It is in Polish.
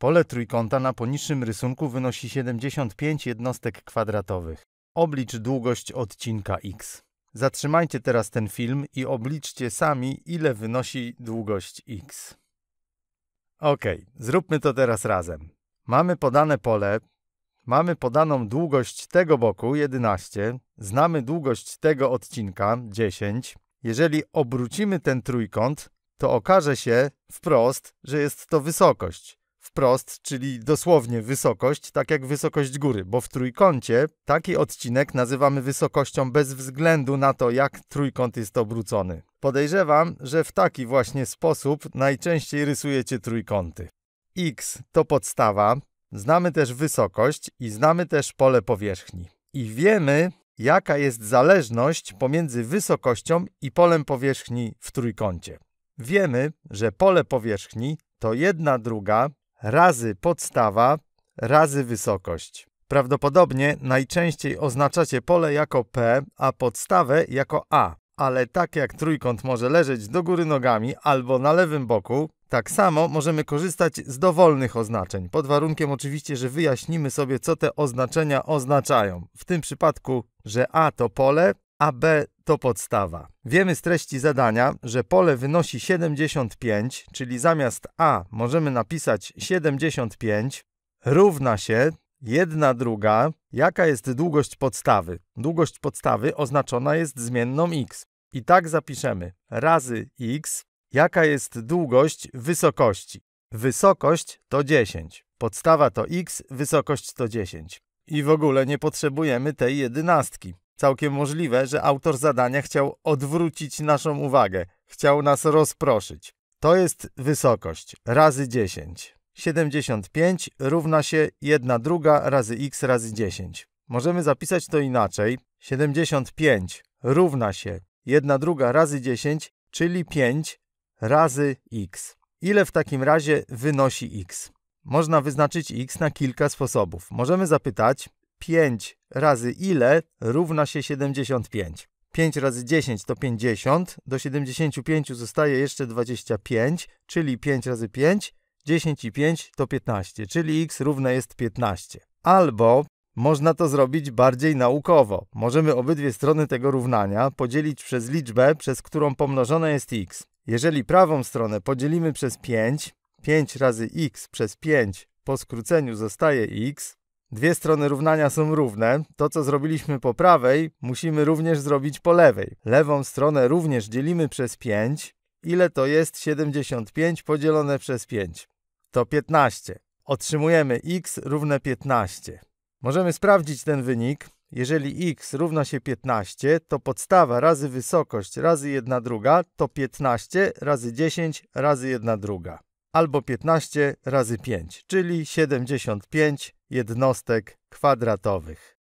Pole trójkąta na poniższym rysunku wynosi 75 jednostek kwadratowych. Oblicz długość odcinka x. Zatrzymajcie teraz ten film i obliczcie sami, ile wynosi długość x. Ok, zróbmy to teraz razem. Mamy podane pole, mamy podaną długość tego boku 11, znamy długość tego odcinka 10. Jeżeli obrócimy ten trójkąt, to okaże się wprost, że jest to wysokość wprost, czyli dosłownie wysokość, tak jak wysokość góry, bo w trójkącie taki odcinek nazywamy wysokością bez względu na to, jak trójkąt jest obrócony. Podejrzewam, że w taki właśnie sposób najczęściej rysujecie trójkąty. X to podstawa, znamy też wysokość i znamy też pole powierzchni. I wiemy, jaka jest zależność pomiędzy wysokością i polem powierzchni w trójkącie. Wiemy, że pole powierzchni to jedna druga razy podstawa razy wysokość. Prawdopodobnie najczęściej oznaczacie pole jako P, a podstawę jako A. Ale tak jak trójkąt może leżeć do góry nogami albo na lewym boku, tak samo możemy korzystać z dowolnych oznaczeń, pod warunkiem oczywiście, że wyjaśnimy sobie, co te oznaczenia oznaczają. W tym przypadku, że A to pole, a B to podstawa. Wiemy z treści zadania, że pole wynosi 75, czyli zamiast A możemy napisać 75 równa się jedna druga. Jaka jest długość podstawy? Długość podstawy oznaczona jest zmienną x. I tak zapiszemy razy x. Jaka jest długość wysokości? Wysokość to 10. Podstawa to x, wysokość to 10. I w ogóle nie potrzebujemy tej jedynastki. Całkiem możliwe, że autor zadania chciał odwrócić naszą uwagę, chciał nas rozproszyć. To jest wysokość razy 10. 75 równa się 1 druga razy x razy 10. Możemy zapisać to inaczej. 75 równa się 1 druga razy 10, czyli 5 razy x. Ile w takim razie wynosi x? Można wyznaczyć x na kilka sposobów. Możemy zapytać, 5 razy ile równa się 75. 5 razy 10 to 50, do 75 zostaje jeszcze 25, czyli 5 razy 5, 10 i 5 to 15, czyli x równe jest 15. Albo można to zrobić bardziej naukowo. Możemy obydwie strony tego równania podzielić przez liczbę, przez którą pomnożone jest x. Jeżeli prawą stronę podzielimy przez 5, 5 razy x przez 5 po skróceniu zostaje x, Dwie strony równania są równe. To, co zrobiliśmy po prawej, musimy również zrobić po lewej. Lewą stronę również dzielimy przez 5. Ile to jest 75 podzielone przez 5? To 15. Otrzymujemy x równe 15. Możemy sprawdzić ten wynik. Jeżeli x równa się 15, to podstawa razy wysokość razy 1 druga to 15 razy 10 razy 1 druga. Albo 15 razy 5, czyli 75 jednostek kwadratowych.